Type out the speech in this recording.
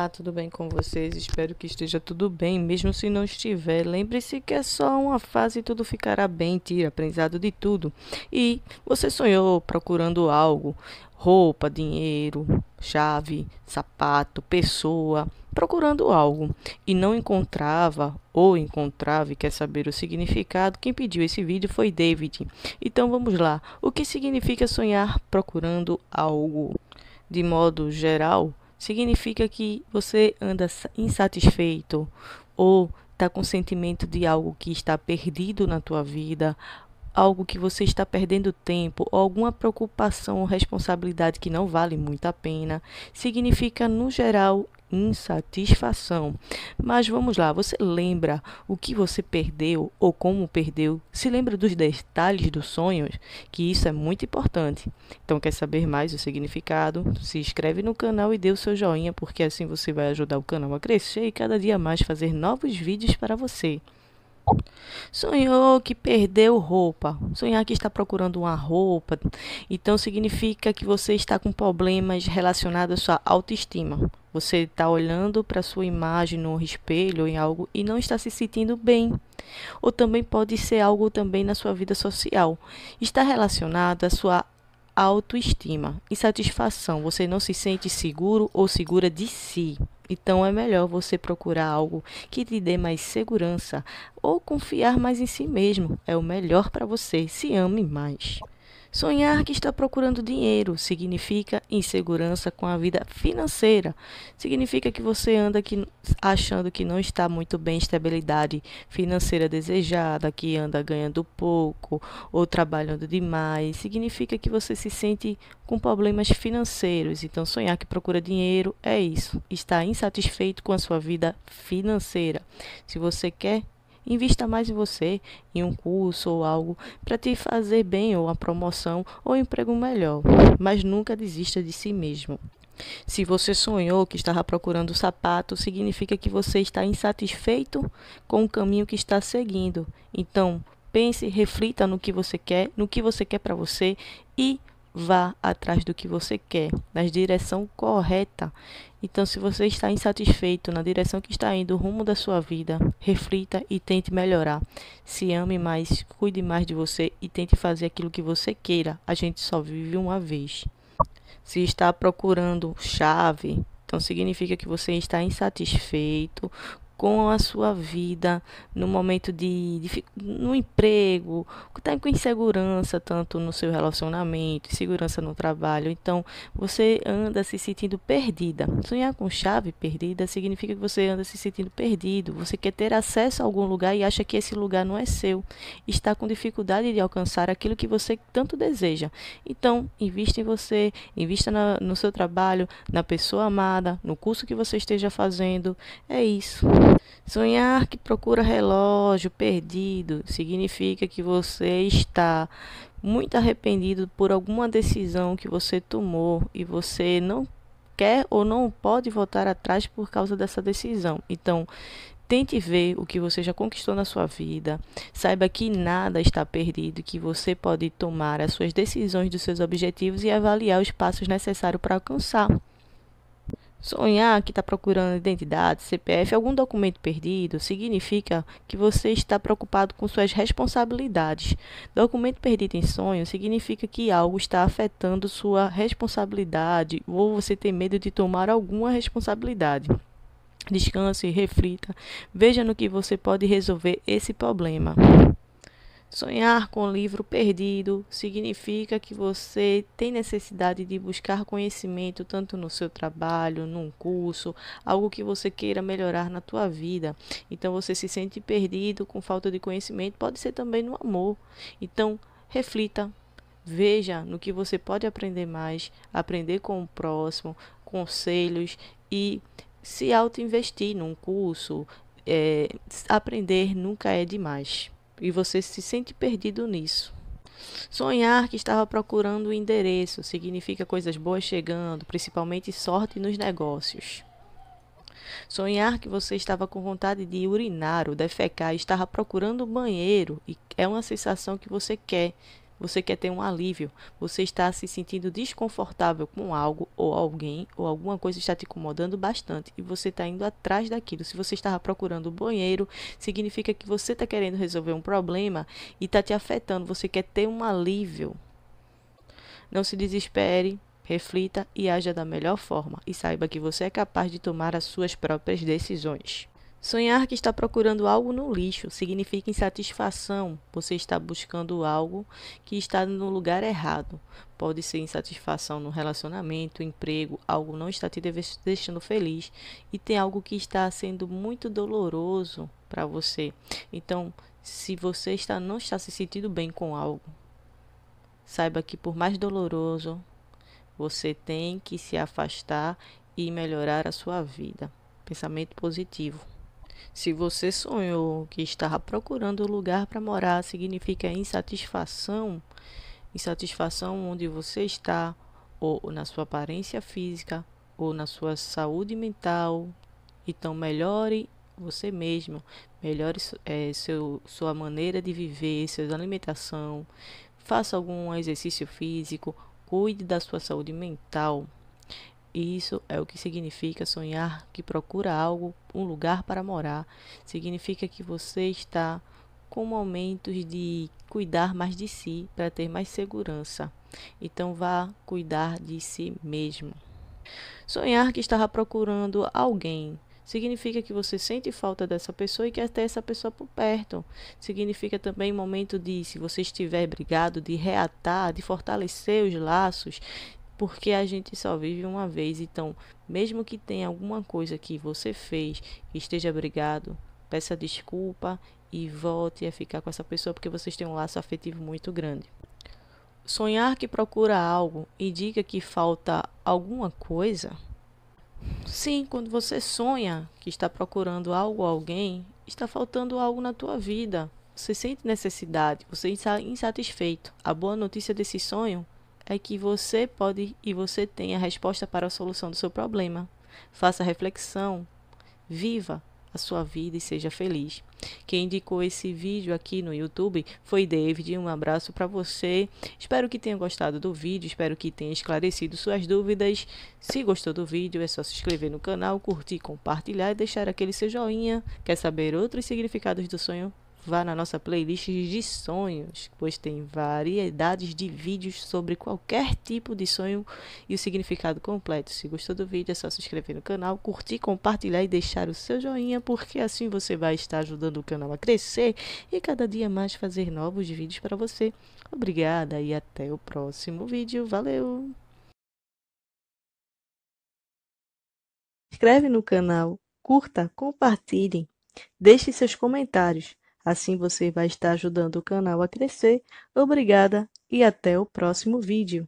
Olá, tudo bem com vocês? Espero que esteja tudo bem, mesmo se não estiver. Lembre-se que é só uma fase e tudo ficará bem. Tira aprendizado de tudo. E você sonhou procurando algo: roupa, dinheiro, chave, sapato, pessoa, procurando algo e não encontrava ou encontrava e quer saber o significado, quem pediu esse vídeo foi David. Então vamos lá. O que significa sonhar procurando algo? De modo geral, significa que você anda insatisfeito ou está com sentimento de algo que está perdido na tua vida, algo que você está perdendo tempo, ou alguma preocupação ou responsabilidade que não vale muito a pena, significa no geral insatisfação. Mas vamos lá, você lembra o que você perdeu ou como perdeu? Se lembra dos detalhes dos sonhos? Que isso é muito importante. Então, quer saber mais o significado? Se inscreve no canal e dê o seu joinha, porque assim você vai ajudar o canal a crescer e cada dia mais fazer novos vídeos para você. Sonhou que perdeu roupa. Sonhar que está procurando uma roupa, então significa que você está com problemas relacionados à sua autoestima. Você está olhando para sua imagem no espelho ou em algo e não está se sentindo bem. Ou também pode ser algo também na sua vida social. Está relacionado à sua autoestima, insatisfação. Você não se sente seguro ou segura de si. Então é melhor você procurar algo que te dê mais segurança ou confiar mais em si mesmo. É o melhor para você. Se ame mais. Sonhar que está procurando dinheiro significa insegurança com a vida financeira. Significa que você anda que, achando que não está muito bem estabilidade financeira desejada, que anda ganhando pouco ou trabalhando demais. Significa que você se sente com problemas financeiros. Então, sonhar que procura dinheiro é isso. Está insatisfeito com a sua vida financeira. Se você quer Invista mais em você, em um curso ou algo, para te fazer bem, ou uma promoção, ou um emprego melhor. Mas nunca desista de si mesmo. Se você sonhou que estava procurando sapato, significa que você está insatisfeito com o caminho que está seguindo. Então, pense, reflita no que você quer, no que você quer para você e vá atrás do que você quer, na direção correta. Então, se você está insatisfeito na direção que está indo, o rumo da sua vida, reflita e tente melhorar. Se ame mais, cuide mais de você e tente fazer aquilo que você queira. A gente só vive uma vez. Se está procurando chave, então significa que você está insatisfeito com a sua vida no momento de, de no emprego, está com insegurança tanto no seu relacionamento, insegurança no trabalho. Então, você anda se sentindo perdida. Sonhar com chave perdida significa que você anda se sentindo perdido. Você quer ter acesso a algum lugar e acha que esse lugar não é seu. Está com dificuldade de alcançar aquilo que você tanto deseja. Então, invista em você, invista na, no seu trabalho, na pessoa amada, no curso que você esteja fazendo. É isso. Sonhar que procura relógio perdido significa que você está muito arrependido por alguma decisão que você tomou e você não quer ou não pode voltar atrás por causa dessa decisão. Então, Tente ver o que você já conquistou na sua vida. Saiba que nada está perdido, que você pode tomar as suas decisões dos seus objetivos e avaliar os passos necessários para alcançar. Sonhar que está procurando identidade, CPF, algum documento perdido significa que você está preocupado com suas responsabilidades. Documento perdido em sonho significa que algo está afetando sua responsabilidade ou você tem medo de tomar alguma responsabilidade. Descanse, reflita, veja no que você pode resolver esse problema. Sonhar com o livro perdido significa que você tem necessidade de buscar conhecimento tanto no seu trabalho, num curso, algo que você queira melhorar na tua vida. Então você se sente perdido com falta de conhecimento, pode ser também no amor. Então, reflita, veja no que você pode aprender mais, aprender com o próximo, conselhos e se auto-investir num curso. É, aprender nunca é demais e você se sente perdido nisso. Sonhar que estava procurando o um endereço significa coisas boas chegando, principalmente sorte nos negócios. Sonhar que você estava com vontade de urinar ou defecar, estava procurando o um banheiro e é uma sensação que você quer, você quer ter um alívio. Você está se sentindo desconfortável com algo ou alguém ou alguma coisa está te incomodando bastante e você está indo atrás daquilo. Se você estava procurando o banheiro, significa que você está querendo resolver um problema e está te afetando. Você quer ter um alívio. Não se desespere, reflita e haja da melhor forma e saiba que você é capaz de tomar as suas próprias decisões. Sonhar que está procurando algo no lixo significa insatisfação. Você está buscando algo que está no lugar errado. Pode ser insatisfação no relacionamento, emprego, algo não está te deixando feliz e tem algo que está sendo muito doloroso para você. Então, se você está não está se sentindo bem com algo, saiba que por mais doloroso, você tem que se afastar e melhorar a sua vida. Pensamento positivo. Se você sonhou que estava procurando lugar para morar, significa insatisfação, insatisfação onde você está, ou na sua aparência física, ou na sua saúde mental. Então melhore você mesmo, melhore é, seu, sua maneira de viver, sua alimentação, faça algum exercício físico, cuide da sua saúde mental. Isso é o que significa sonhar que procura algo, um lugar para morar. Significa que você está com momentos de cuidar mais de si para ter mais segurança. Então vá cuidar de si mesmo. Sonhar que estava procurando alguém significa que você sente falta dessa pessoa e quer ter essa pessoa por perto. Significa também momento de, se você estiver brigado, de reatar, de fortalecer os laços, porque a gente só vive uma vez. Então, mesmo que tenha alguma coisa que você fez e esteja brigado, peça desculpa e volte a ficar com essa pessoa porque vocês têm um laço afetivo muito grande. Sonhar que procura algo indica que falta alguma coisa? Sim, quando você sonha que está procurando algo ou alguém, está faltando algo na tua vida. Você sente necessidade, você está insatisfeito. A boa notícia desse sonho é que você pode e você tem a resposta para a solução do seu problema. Faça reflexão, viva a sua vida e seja feliz. Quem indicou esse vídeo aqui no YouTube foi David. Um abraço para você. Espero que tenha gostado do vídeo, espero que tenha esclarecido suas dúvidas. Se gostou do vídeo, é só se inscrever no canal, curtir, compartilhar e deixar aquele seu joinha. Quer saber outros significados do sonho? Vá na nossa playlist de sonhos, pois tem variedades de vídeos sobre qualquer tipo de sonho e o significado completo. Se gostou do vídeo, é só se inscrever no canal, curtir, compartilhar e deixar o seu joinha, porque assim você vai estar ajudando o canal a crescer e cada dia mais fazer novos vídeos para você. Obrigada e até o próximo vídeo. Valeu! inscreve no canal, curta, compartilhe, deixe seus comentários. Assim você vai estar ajudando o canal a crescer. Obrigada e até o próximo vídeo.